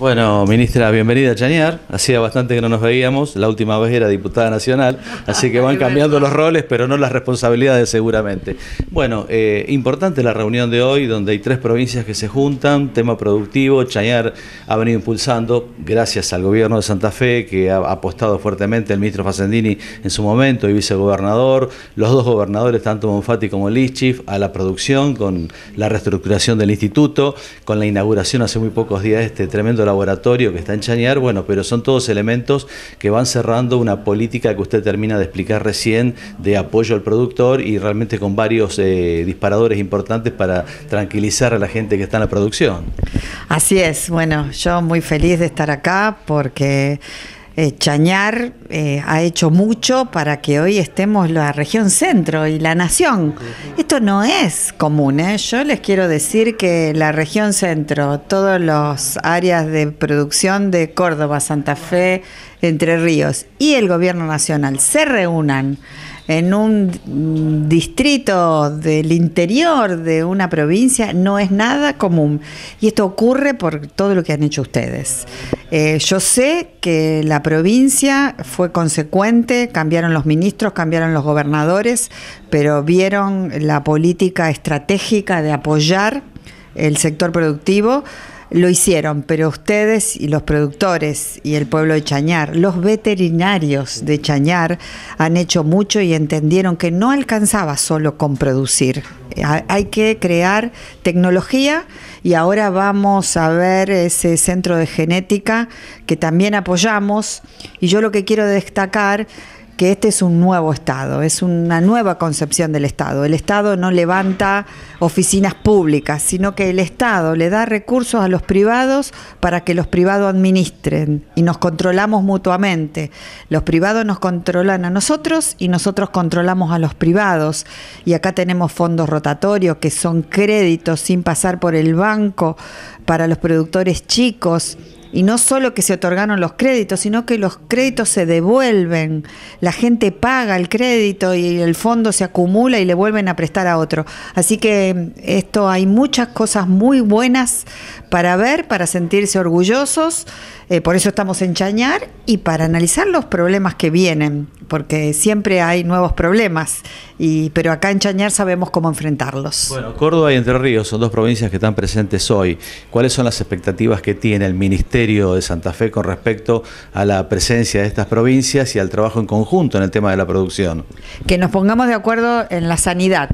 Bueno, ministra, bienvenida a Chañar. Hacía bastante que no nos veíamos. La última vez era diputada nacional, así que van cambiando los roles, pero no las responsabilidades seguramente. Bueno, eh, importante la reunión de hoy, donde hay tres provincias que se juntan, tema productivo. Chañar ha venido impulsando, gracias al gobierno de Santa Fe, que ha apostado fuertemente el ministro Facendini en su momento, y vicegobernador, los dos gobernadores, tanto Monfati como Lichif, a la producción, con la reestructuración del instituto, con la inauguración hace muy pocos días de este tremendo laboratorio que está en Chañar, bueno, pero son todos elementos que van cerrando una política que usted termina de explicar recién de apoyo al productor y realmente con varios eh, disparadores importantes para tranquilizar a la gente que está en la producción. Así es, bueno, yo muy feliz de estar acá porque eh, Chañar eh, ha hecho mucho para que hoy estemos la región centro y la nación. Esto no es común, ¿eh? yo les quiero decir que la región centro, todas las áreas de producción de Córdoba, Santa Fe, Entre Ríos y el gobierno nacional se reúnan en un distrito del interior de una provincia no es nada común. Y esto ocurre por todo lo que han hecho ustedes. Eh, yo sé que la provincia fue fue consecuente, cambiaron los ministros, cambiaron los gobernadores, pero vieron la política estratégica de apoyar el sector productivo lo hicieron, pero ustedes y los productores y el pueblo de Chañar, los veterinarios de Chañar han hecho mucho y entendieron que no alcanzaba solo con producir. Hay que crear tecnología y ahora vamos a ver ese centro de genética que también apoyamos. Y yo lo que quiero destacar que este es un nuevo Estado, es una nueva concepción del Estado. El Estado no levanta oficinas públicas, sino que el Estado le da recursos a los privados para que los privados administren y nos controlamos mutuamente. Los privados nos controlan a nosotros y nosotros controlamos a los privados. Y acá tenemos fondos rotatorios que son créditos sin pasar por el banco para los productores chicos y no solo que se otorgaron los créditos, sino que los créditos se devuelven. La gente paga el crédito y el fondo se acumula y le vuelven a prestar a otro. Así que em, esto hay muchas cosas muy buenas para ver, para sentirse orgullosos. Eh, por eso estamos en Chañar y para analizar los problemas que vienen porque siempre hay nuevos problemas, y, pero acá en Chañar sabemos cómo enfrentarlos. Bueno, Córdoba y Entre Ríos son dos provincias que están presentes hoy. ¿Cuáles son las expectativas que tiene el Ministerio de Santa Fe con respecto a la presencia de estas provincias y al trabajo en conjunto en el tema de la producción? Que nos pongamos de acuerdo en la sanidad,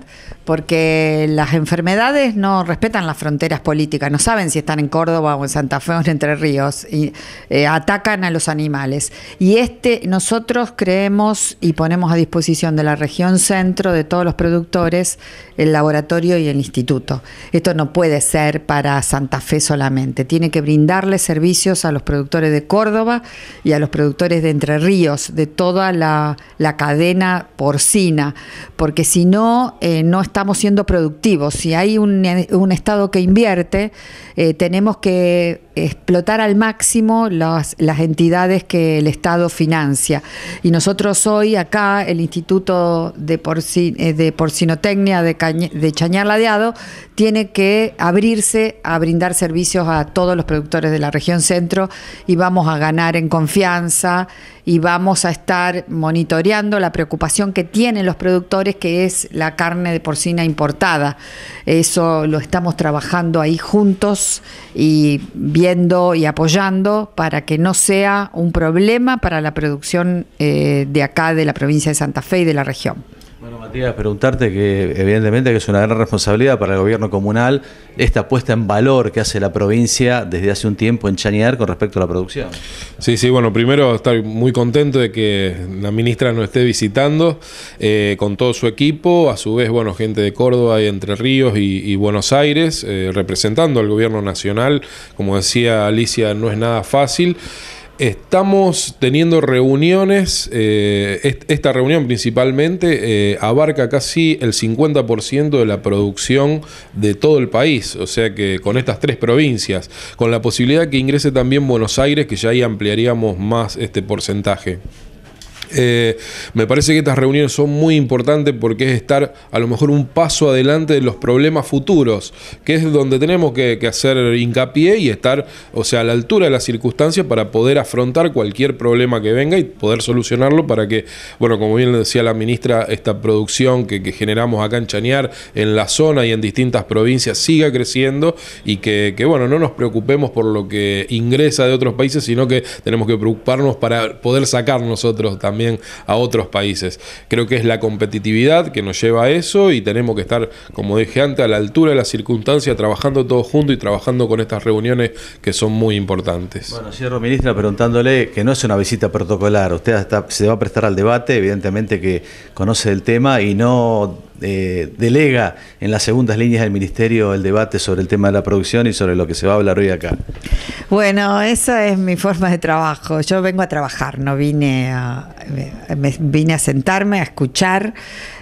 porque las enfermedades no respetan las fronteras políticas, no saben si están en Córdoba o en Santa Fe o en Entre Ríos, y eh, atacan a los animales. Y este, nosotros creemos y ponemos a disposición de la región centro, de todos los productores, el laboratorio y el instituto. Esto no puede ser para Santa Fe solamente, tiene que brindarle servicios a los productores de Córdoba y a los productores de Entre Ríos, de toda la, cadena porcina, porque si no, eh, no estamos siendo productivos. Si hay un, Estado que invierte, eh, tenemos que explotar al máximo las, las entidades que el Estado financia. Y nosotros hoy acá, el Instituto de, eh, de Porcinotecnia de, de Chañar Ladeado, tiene que abrirse a brindar servicios a todos los productores de la región centro y vamos a ganar en confianza y vamos a estar monitoreando la preocupación que tienen los productores, que es la carne de porcina importada. Eso lo estamos trabajando ahí juntos y viendo y apoyando para que no sea un problema para la producción eh, de acá, de la provincia de Santa Fe y de la región. Bueno, Matías, preguntarte que evidentemente que es una gran responsabilidad para el gobierno comunal esta puesta en valor que hace la provincia desde hace un tiempo en Chañar con respecto a la producción. Sí, sí, bueno, primero estar muy contento de que la ministra nos esté visitando eh, con todo su equipo, a su vez, bueno, gente de Córdoba y Entre Ríos y, Buenos Aires, eh, representando al gobierno nacional. Como decía Alicia, no es nada fácil. Estamos teniendo reuniones, eh, esta reunión principalmente eh, abarca casi el 50% de la producción de todo el país, o sea que con estas tres provincias, con la posibilidad que ingrese también Buenos Aires, que ya ahí ampliaríamos más este porcentaje. Eh, me parece que estas reuniones son muy importantes porque es estar a lo mejor un paso adelante de los problemas futuros, que es donde tenemos que, hacer hincapié y estar, o sea, a la altura de las circunstancias para poder afrontar cualquier problema que venga y poder solucionarlo para que, bueno, como bien decía la ministra, esta producción que, generamos acá en Chañar, en la zona y en distintas provincias siga creciendo y que, bueno, no nos preocupemos por lo que ingresa de otros países, sino que tenemos que preocuparnos para poder sacar nosotros también también a otros países. Creo que es la competitividad que nos lleva a eso y tenemos que estar, como dije antes, a la altura de la circunstancia, trabajando todos juntos y trabajando con estas reuniones que son muy importantes. Bueno, cierro, ministra, preguntándole que no es una visita protocolar, usted se va a prestar al debate, evidentemente que conoce el tema y no eh, delega en las segundas líneas del Ministerio el debate sobre el tema de la producción y sobre lo que se va a hablar hoy acá. Bueno, esa es mi forma de trabajo. Yo vengo a trabajar, no vine a, vine a sentarme, a escuchar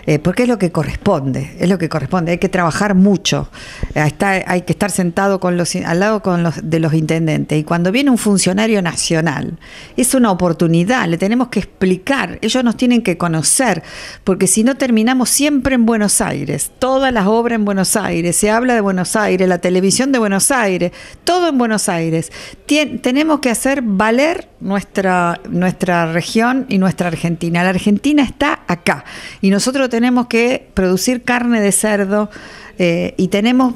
eh, porque es lo que corresponde, es lo que corresponde, hay que trabajar mucho, eh, hay que estar sentado al lado de los intendentes. Y cuando viene un funcionario nacional, es una oportunidad, le tenemos que explicar, ellos nos tienen que conocer, porque si no terminamos siempre en Buenos Aires, todas las obras en Buenos Aires, se habla de Buenos Aires, la televisión de Buenos Aires, todo en Buenos Aires. tenemos que hacer valer nuestra, nuestra región y nuestra Argentina. La Argentina está acá y nosotros tenemos que producir carne de cerdo eh, y tenemos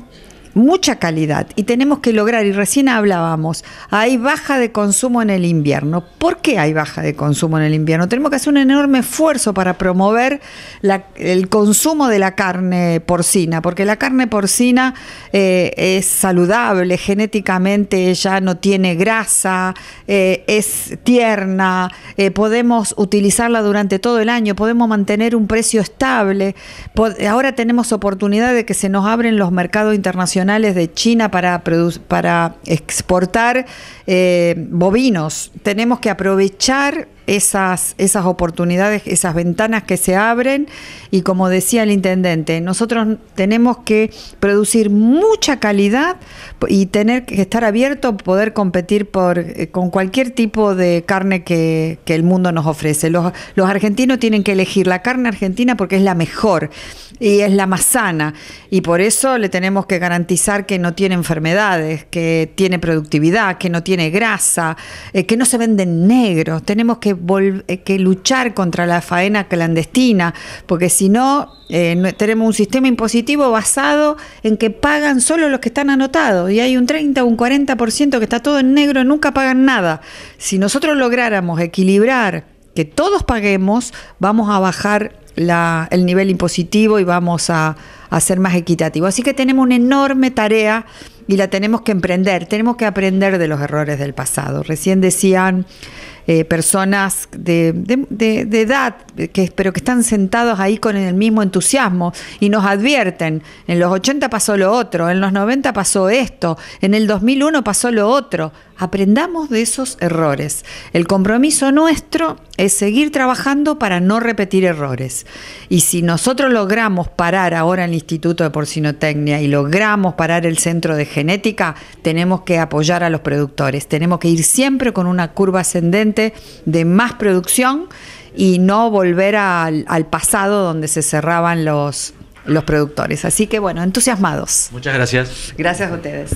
mucha calidad y tenemos que lograr, y recién hablábamos, hay baja de consumo en el invierno. ¿Por qué hay baja de consumo en el invierno? Tenemos que hacer un enorme esfuerzo para promover el consumo de la carne porcina, porque la carne porcina eh, es saludable, genéticamente ella no tiene grasa, eh, es tierna, eh, podemos utilizarla durante todo el año, podemos mantener un precio estable. Ahora tenemos oportunidad de que se nos abren los mercados internacionales de China para, para exportar eh, bovinos. Tenemos que aprovechar esas, esas oportunidades, esas ventanas que se abren y como decía el intendente, nosotros tenemos que producir mucha calidad y tener que estar abierto poder competir por, eh, con cualquier tipo de carne que, el mundo nos ofrece. Los, los argentinos tienen que elegir la carne argentina porque es la mejor y es la más sana y por eso le tenemos que garantizar que no tiene enfermedades, que tiene productividad, que no tiene grasa, eh, que no se venden negros. Tenemos que eh, que luchar contra la faena clandestina, porque si eh, no, tenemos un sistema impositivo basado en que pagan solo los que están anotados y hay un 30 o un 40% que está todo en negro, nunca pagan nada. Si nosotros lográramos equilibrar que todos paguemos, vamos a bajar el nivel impositivo y vamos a, a ser más equitativo. Así que tenemos una enorme tarea y la tenemos que emprender, tenemos que aprender de los errores del pasado. Recién decían eh, personas de, edad, que, pero que están sentados ahí con el mismo entusiasmo y nos advierten, en los 80 pasó lo otro, en los 90 pasó esto, en el 2001 pasó lo otro. Aprendamos de esos errores. El compromiso nuestro es seguir trabajando para no repetir errores. Y si nosotros logramos parar ahora el Instituto de Porcinotecnia y logramos parar el Centro de Genética, tenemos que apoyar a los productores. Tenemos que ir siempre con una curva ascendente de más producción y no volver al, pasado donde se cerraban los, los productores. Así que bueno, entusiasmados. Muchas gracias. Gracias a ustedes.